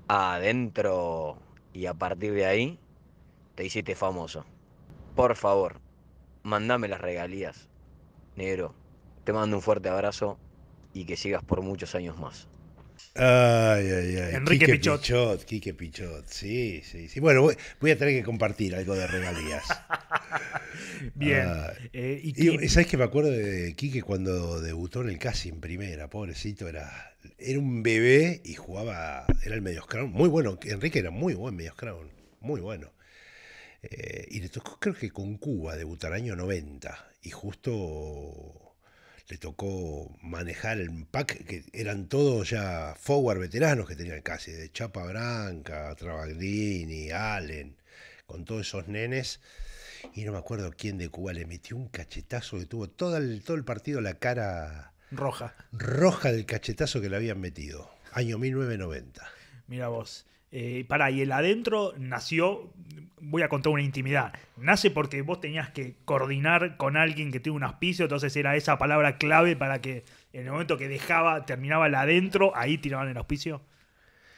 adentro y a partir de ahí te hiciste famoso. Por favor, mandame las regalías. Negro, te mando un fuerte abrazo y que sigas por muchos años más. Ay, ay, Enrique Pichot. Pichot, sí, sí, sí. Bueno, voy, a tener que compartir algo de regalías. Bien. Ah, eh, y, ¿Sabes que me acuerdo de Quique cuando debutó en el casi primera? Pobrecito, era, era un bebé y jugaba, era el medio Muy bueno, Enrique era muy buen medio muy bueno. Eh, y le creo que con Cuba, debutar año 90. Y justo le tocó manejar el pack, que eran todos ya forward veteranos que tenían casi, de Chapa Branca, Travaglini, Allen, con todos esos nenes. Y no me acuerdo quién de Cuba le metió un cachetazo que tuvo todo el, todo el partido la cara roja. Roja del cachetazo que le habían metido. Año 1990. Mira vos. Eh, y el adentro nació, voy a contar una intimidad, nace porque vos tenías que coordinar con alguien que tiene un auspicio, entonces era esa palabra clave para que en el momento que dejaba, terminaba el adentro, ahí tiraban el auspicio.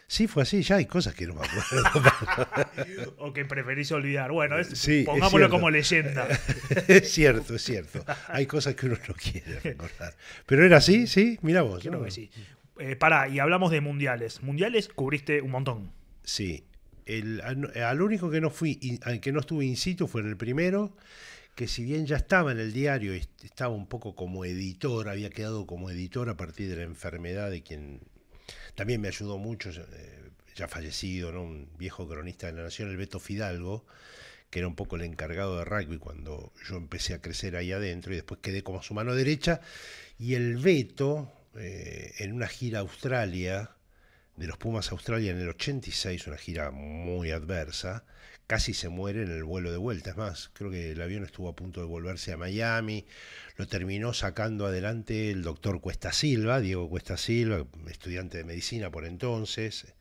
Sí, fue así, ya hay cosas que no me acuerdo. o que preferís olvidar. Bueno, pongámoslo como leyenda. es cierto, es cierto. Hay cosas que uno no quiere recordar. Pero era así, sí, mira vos. Creo ah. eh, pará, y hablamos de mundiales. Mundiales cubriste un montón. Sí. El, al, único que no fui, al que no estuve in situ fue en el primero, que si bien ya estaba en el diario, estaba un poco como editor, había quedado como editor a partir de la enfermedad de quien también me ayudó mucho, eh, ya fallecido, ¿no? un viejo cronista de la Nación, el Beto Fidalgo, que era un poco el encargado de rugby cuando yo empecé a crecer ahí adentro y después quedé como su mano derecha, y el Beto, eh, en una gira a Australia, de los Pumas a Australia en el 86, una gira muy adversa. Casi se muere en el vuelo de vuelta. Es más, creo que el avión estuvo a punto de volverse a Miami. Lo terminó sacando adelante el doctor Cuesta Silva, Diego Cuesta Silva, estudiante de medicina por entonces.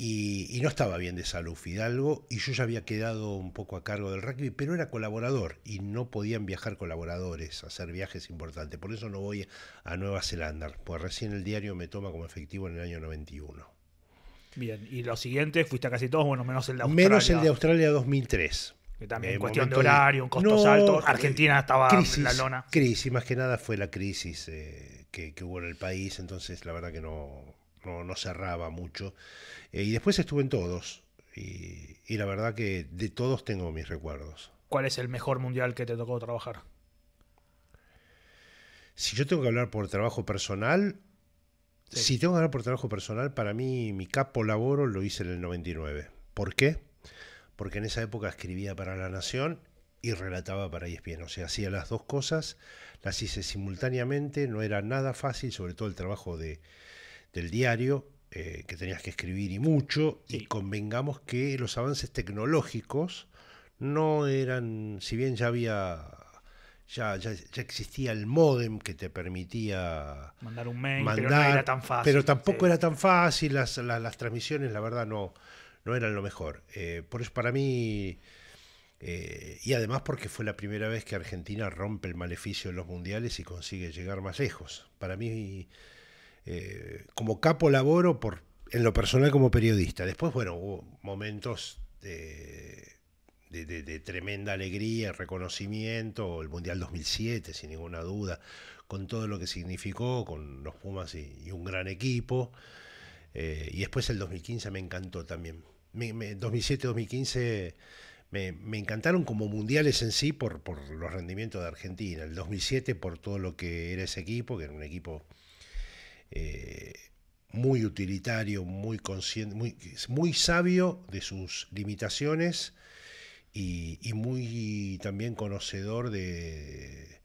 Y, no estaba bien de salud Fidalgo y yo ya había quedado un poco a cargo del rugby, pero era colaborador y no podían viajar colaboradores, hacer viajes importantes. Por eso no voy a Nueva Zelanda, pues recién el diario me toma como efectivo en el año 91. Bien, y los siguientes fuiste a casi todos, bueno, menos el de Australia. Menos el de Australia 2003. Que también eh, cuestión de horario, un costos eh, Argentina estaba en la lona. Crisis, más que nada fue la crisis eh, que hubo en el país, entonces la verdad que no, no, cerraba mucho. Eh, y después estuve en todos, y, la verdad que de todos tengo mis recuerdos. ¿Cuál es el mejor mundial que te tocó trabajar? Si yo tengo que hablar por trabajo personal, si tengo que hablar por trabajo personal, para mí mi capo lo hice en el 99. ¿Por qué? Porque en esa época escribía para La Nación y relataba para ESPN. O sea, hacía las dos cosas, las hice simultáneamente, no era nada fácil, sobre todo el trabajo de, del diario, eh, que tenías que escribir y mucho, y convengamos que los avances tecnológicos no eran, si bien ya había ya, ya, existía el modem que te permitía mandar un mail, pero no era tan fácil. Pero tampoco era tan fácil, las, las, transmisiones, la verdad, no, no eran lo mejor. Eh, por eso para mí, eh, y además porque fue la primera vez que Argentina rompe el maleficio en los mundiales y consigue llegar más lejos. Para mí eh, como capo laboro por, en lo personal como periodista. Después, bueno, hubo momentos de, tremenda alegría, reconocimiento, el Mundial 2007, sin ninguna duda, con todo lo que significó, con los Pumas y, un gran equipo. Eh, y después el 2015 me encantó también. 2007-2015 me, me, encantaron como mundiales en sí por, por los rendimientos de Argentina. El 2007 por todo lo que era ese equipo, que era un equipo eh, muy utilitario, muy consciente, muy, sabio de sus limitaciones y, muy también conocedor de,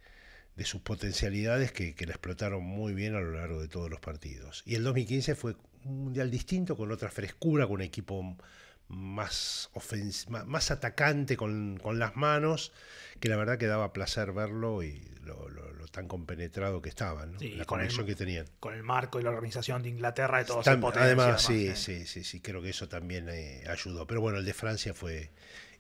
sus potencialidades que, que, la explotaron muy bien a lo largo de todos los partidos. Y el 2015 fue un mundial distinto, con otra frescura, con un equipo más, atacante con, con, las manos, que la verdad que daba placer verlo y lo, tan compenetrado que estaban, ¿no? la conexión que tenían. Con el marco y la organización de Inglaterra y todo eso. además, eh. sí, sí, sí, creo que eso también eh, ayudó. Pero bueno, el de Francia fue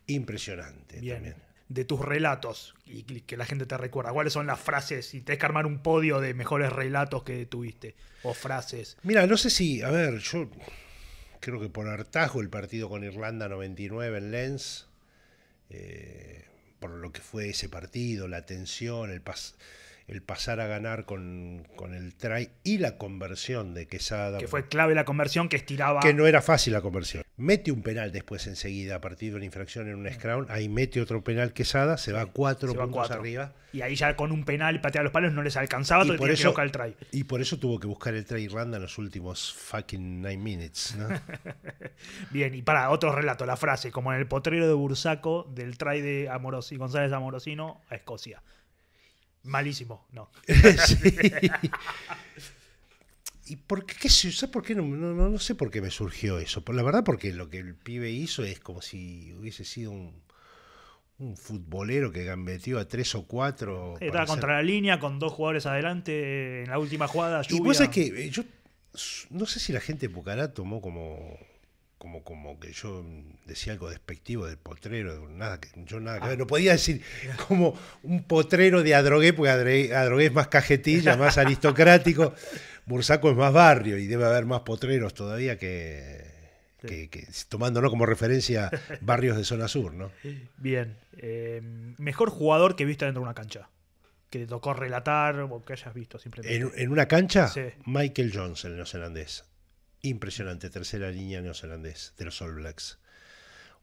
impresionante también de tus relatos y que la gente te recuerda? ¿Cuáles son las frases? Y tenés que armar un podio de mejores relatos que tuviste o frases. Mira, no sé si, a ver, yo creo que por hartazgo el partido con Irlanda 99 en Lens, eh, por lo que fue ese partido, la tensión, el, pas, el pasar a ganar con, con, el try y la conversión de Quesada. Que fue clave la conversión que estiraba. Que no era fácil la conversión mete un penal después enseguida a partir de una infracción en un scrum, ahí mete otro penal Quesada, se va cuatro puntos arriba. Y ahí ya con un penal patear los palos no les alcanzaba, y por eso, Y por eso tuvo que buscar el try Randa en los últimos fucking nine minutes. Bien, y para otro relato, la frase, como en el potrero de Bursaco del try de Amorosi, González Amorosino a Escocia. Malísimo, no. ¿Y por qué, qué No, no, no, sé por qué me surgió eso. La verdad, porque lo que el pibe hizo es como si hubiese sido un, futbolero que metió a tres o cuatro. Estaba contra la línea con dos jugadores adelante en la última jugada. Lluvia. Y vos es que eh, yo no sé si la gente de Pucará tomó como como, que yo decía algo despectivo del potrero, nada que, yo nada que ah. ver, no podía decir como un potrero de Adrogué, porque Adrogué, es más cajetilla, más aristocrático, Bursaco es más barrio y debe haber más potreros todavía que, que, tomándonos como referencia barrios de zona sur, ¿no? Bien, em, mejor jugador que he visto dentro de una cancha que te tocó relatar o que hayas visto simplemente. ¿En, una cancha? Michael Johnson, el neozelandés impresionante, tercera línea neozelandés de los All Blacks.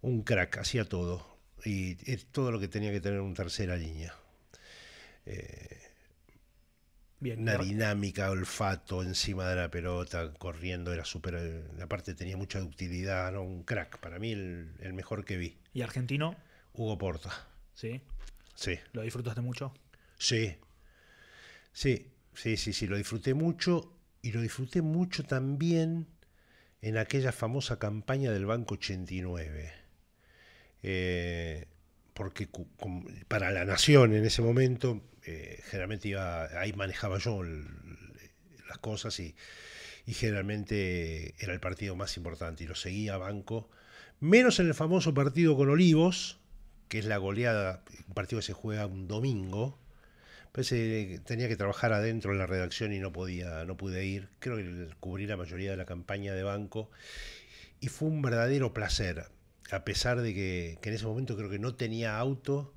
Un crack, hacía todo. Y, todo lo que tenía que tener un tercera línea. Eh, Bien, una dinámica, olfato encima de la pelota, corriendo, era súper. Eh, parte tenía mucha ductilidad, un crack. Para mí, el, el, mejor que vi. ¿Y argentino? Hugo Porta. ¿Sí? Sí. ¿Lo disfrutaste mucho? Sí. Sí, sí, sí, sí, lo disfruté mucho y lo disfruté mucho también en aquella famosa campaña del Banco 89. Eh, porque para la nación en ese momento, eh, generalmente iba, ahí manejaba yo las cosas y, y, generalmente era el partido más importante y lo seguía Banco, menos en el famoso partido con Olivos, que es la goleada, un partido que se juega un domingo, pues, eh, tenía que trabajar adentro en la redacción y no podía, no pude ir. Creo que cubrí la mayoría de la campaña de banco y fue un verdadero placer, a pesar de que, en ese momento creo que no tenía auto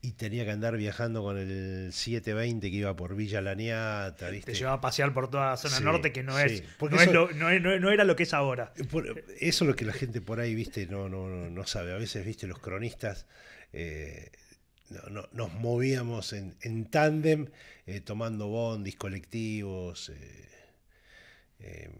y tenía que andar viajando con el 720 que iba por Villa Laniata. ¿viste? Te llevaba a pasear por toda la zona norte que no es, no, era lo que es ahora. Eh, eh, eso es lo que la gente por ahí viste no, no, no, sabe. A veces viste los cronistas. Eh, nos movíamos en, tándem, eh, tomando bondis, colectivos, eh, em,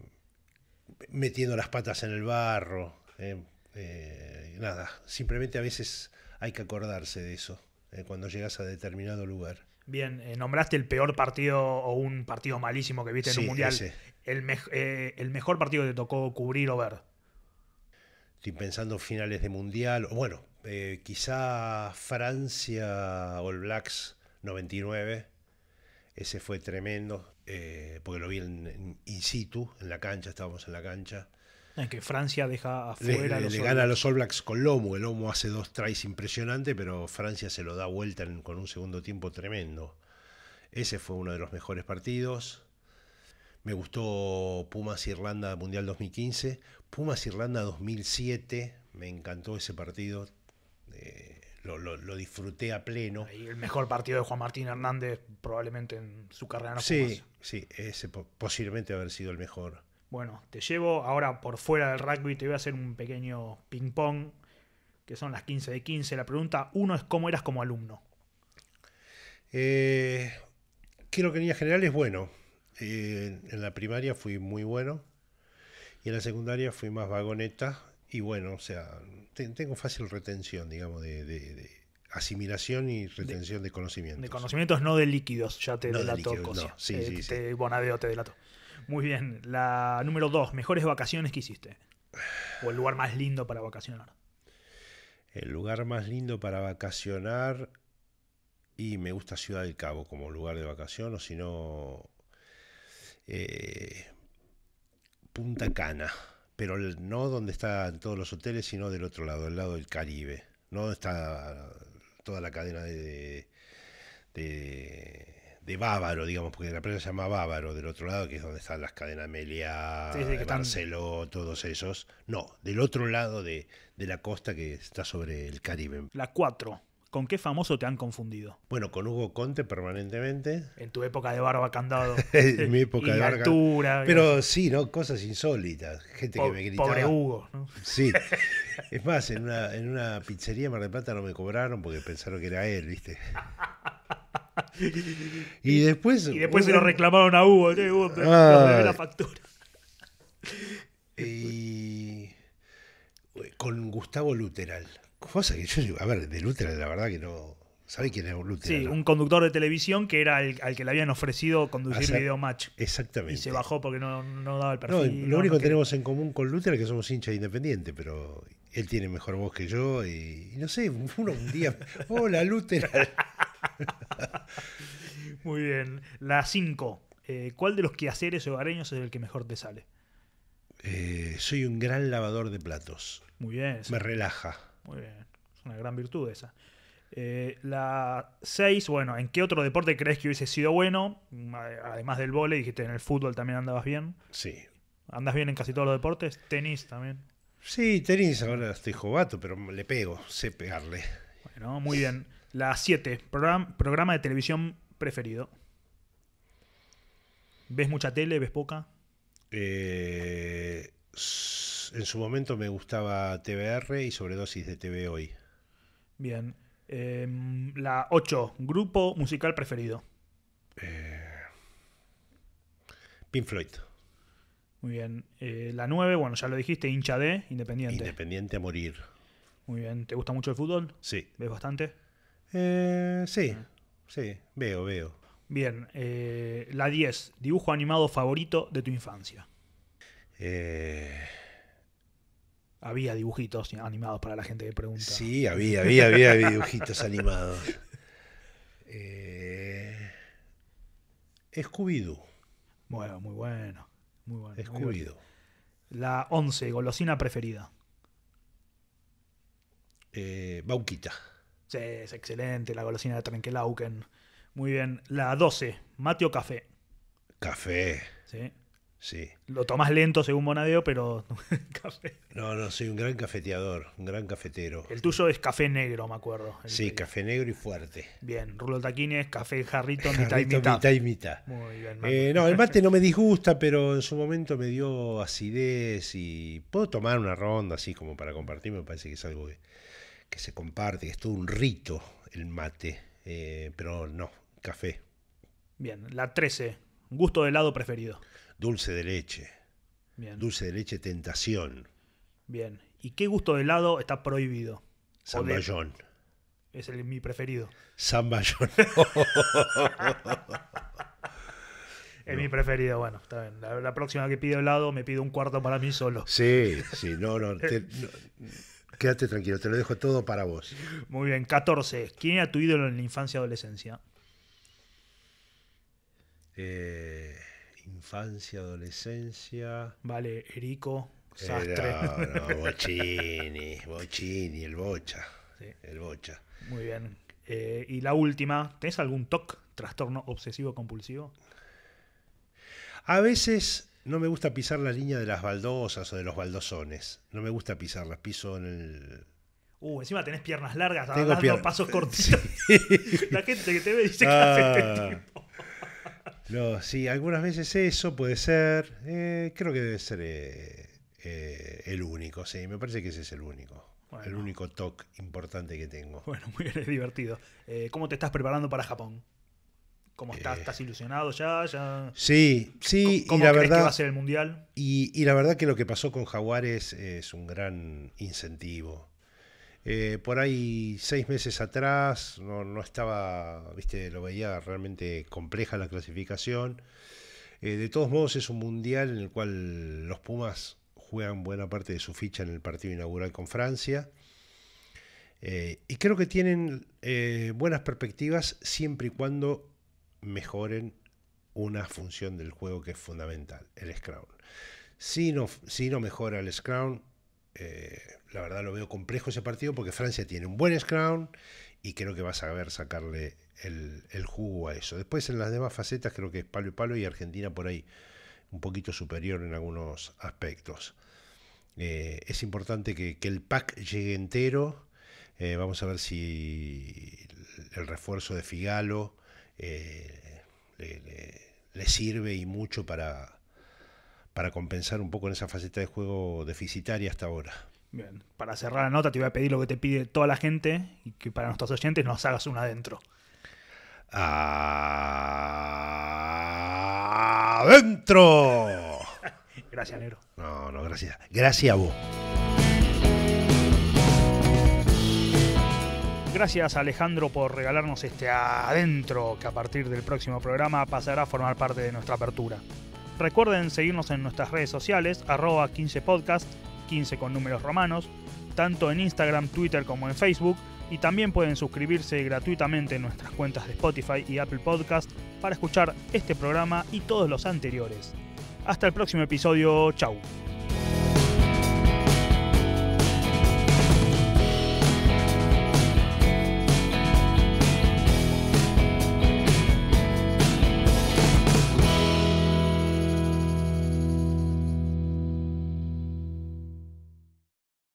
metiendo las patas en el barro. Em, eh, nada, simplemente a veces hay que acordarse de eso cuando llegas a determinado lugar. Bien, nombraste el peor partido o un partido malísimo que viste en un mundial. El, el, mejor partido que te tocó cubrir o ver. Estoy pensando finales de mundial, bueno, eh, quizá Francia All Blacks 99, ese fue tremendo, eh, porque lo vi en, in situ, en la cancha, estábamos en la cancha. En que Francia deja afuera. Le, gana a los All Blacks con Lomo. El Lomo hace dos tries impresionante, pero Francia se lo da vuelta con un segundo tiempo tremendo. Ese fue uno de los mejores partidos. Me gustó Pumas Irlanda Mundial 2015. Pumas Irlanda 2007. Me encantó ese partido. Eh, lo, disfruté a pleno. Y el mejor partido de Juan Martín Hernández probablemente en su carrera. No sí, sí, ese posiblemente haber sido el mejor. Bueno, te llevo ahora por fuera del rugby, te voy a hacer un pequeño ping-pong, que son las 15 de 15. La pregunta uno es cómo eras como alumno. Eh, creo que en general es bueno. Eh, en la primaria fui muy bueno y en la secundaria fui más vagoneta y bueno, o sea, tengo fácil retención, digamos, de, asimilación y retención de, conocimientos. De conocimientos, no de líquidos, ya te no delató. no. sí, eh, sí, te, Bonadeo te delató. Muy bien, la número dos, mejores vacaciones que hiciste. O el lugar más lindo para vacacionar. El lugar más lindo para vacacionar, y me gusta Ciudad del Cabo como lugar de vacación, o si no, eh, Punta Cana pero no donde están todos los hoteles, sino del otro lado, del lado del Caribe. No está toda la cadena de, de, Bávaro, digamos, porque la presa se llama Bávaro, del otro lado, que es donde están las cadenas Melia, sí, todos esos. No, del otro lado de, la costa que está sobre el Caribe. La cuatro ¿Con qué famoso te han confundido? Bueno, con Hugo Conte permanentemente. En tu época de barba candado. en mi época de barba. Pero sí, ¿no? Cosas insólitas. Gente que me gritaba. Pobre Hugo. ¿no? Sí. es más, en una, pizzería en Mar del Plata no me cobraron porque pensaron que era él, ¿viste? y después. Y después se lo reclamaron a Hugo. ¿sí? Hugo ah, la factura. y. Eh, con Gustavo Luteral. Cosa que yo a ver, de Luther, la verdad que no. ¿Sabe quién es Luther? Sí, un conductor de televisión que era el, al que le habían ofrecido conducir el video match. Exactamente. Y se bajó porque no, daba el perfil. lo único que tenemos en común con Luther es que somos hinchas independientes, pero él tiene mejor voz que yo y, no sé, uno un día. ¡Hola, Luther! Muy bien. La 5. Eh, ¿Cuál de los quehaceres hogareños es el que mejor te sale? Eh, soy un gran lavador de platos. Muy bien. Me relaja. Muy bien. Es una gran virtud esa. Eh, la 6, bueno, ¿en qué otro deporte crees que hubiese sido bueno? Mm, además del vole, dijiste, en el fútbol también andabas bien. Sí. ¿Andas bien en casi todos los deportes? Tenis también. Sí, tenis, ahora estoy jovato, pero le pego, sé pegarle. Bueno, muy bien. La 7, programa de televisión preferido. ¿Ves mucha tele? ¿Ves poca? Eh, en su momento me gustaba TBR y sobredosis de TV hoy. Bien. Em, la 8, grupo musical preferido. Eh, Pink Floyd. Muy bien. Eh, la 9, bueno, ya lo dijiste, hincha de Independiente. Independiente a morir. Muy bien. ¿Te gusta mucho el fútbol? Sí. ¿Ves bastante? Eh, sí, ah. sí, veo, veo. Bien. Eh, la 10, dibujo animado favorito de tu infancia. Eh. Había dibujitos animados para la gente que pregunta. Sí, había, había, había dibujitos animados. Eh... scooby Bueno, muy bueno. Muy Scooby-Doo. La 11, golosina preferida. Eh, Bauquita. Sí, es excelente. La golosina de Trenkelauken. Muy bien. La 12, Mateo café. Café. Sí. Sí. Lo tomas lento según Monadeo, pero café. No, no, soy un gran cafeteador, un gran cafetero. El tuyo es café negro, me acuerdo. Sí, café negro y fuerte. Bien, Rulo Taquines, café Jarrito, mitad y mitad. Muy bien, eh, no, el mate no me disgusta, pero en su momento me dio acidez y puedo tomar una ronda así como para compartir, me parece que es algo que, se comparte, que es todo un rito el mate, eh, pero no, café. Bien, la 13, gusto de helado preferido. Dulce de leche. Bien. Dulce de leche, tentación. Bien. ¿Y qué gusto de helado está prohibido? Bayón Es el, mi preferido. Bayón Es mi preferido, bueno, está bien. La, próxima que pido helado me pido un cuarto para mí solo. Sí, sí, no, no, Quédate tranquilo, te lo dejo todo para vos. Muy bien, 14. ¿Quién era tu ídolo en la infancia y adolescencia? Eh, infancia, adolescencia. Vale, Erico, Sastre. Claro, Bochini, el Bocha. El Bocha. Muy bien. Eh, y la última, ¿tenés algún TOC, trastorno obsesivo compulsivo? A veces no me gusta pisar la línea de las baldosas o de los baldosones. No me gusta pisarlas, piso en el, Uh, encima tenés piernas largas, dando pasos cortitos. La gente que te ve dice que ah. hace este tipo no, sí, algunas veces eso puede ser. Eh, creo que debe ser eh, eh, el único, sí. Me parece que ese es el único. El único toque importante que tengo. Bueno, muy bien, es divertido. ¿Cómo te estás preparando para Japón? ¿Cómo estás? ¿Estás ilusionado ya? ya? Sí, sí. y la verdad, que va a ser el mundial? Y, y, la verdad que lo que pasó con Jaguares es un gran incentivo. Eh, por ahí seis meses atrás no, estaba, viste, lo veía realmente compleja la clasificación. Eh, de todos modos es un mundial en el cual los Pumas juegan buena parte de su ficha en el partido inaugural con Francia. Eh, y creo que tienen buenas perspectivas siempre y cuando mejoren una función del juego que es fundamental, el Scrum. Si no, si no mejora el Scrum, la verdad lo veo complejo ese partido porque Francia tiene un buen scrum y creo que va a saber sacarle el, jugo a eso. Después en las demás facetas creo que es palo y palo y Argentina por ahí un poquito superior en algunos aspectos. Eh, es importante que, el pack llegue entero. Eh, vamos a ver si el refuerzo de Figalo eh, le, le sirve y mucho para, para compensar un poco en esa faceta de juego deficitaria hasta ahora. Bien. Para cerrar la nota, te voy a pedir lo que te pide toda la gente y que para nuestros oyentes nos hagas un adentro. ¡Adentro! gracias, Nero No, no, gracias. Gracias a vos. Gracias Alejandro por regalarnos este adentro que a partir del próximo programa pasará a formar parte de nuestra apertura. Recuerden seguirnos en nuestras redes sociales, arroba 15podcast 15 con números romanos, tanto en Instagram, Twitter como en Facebook, y también pueden suscribirse gratuitamente en nuestras cuentas de Spotify y Apple Podcast para escuchar este programa y todos los anteriores. Hasta el próximo episodio, chau.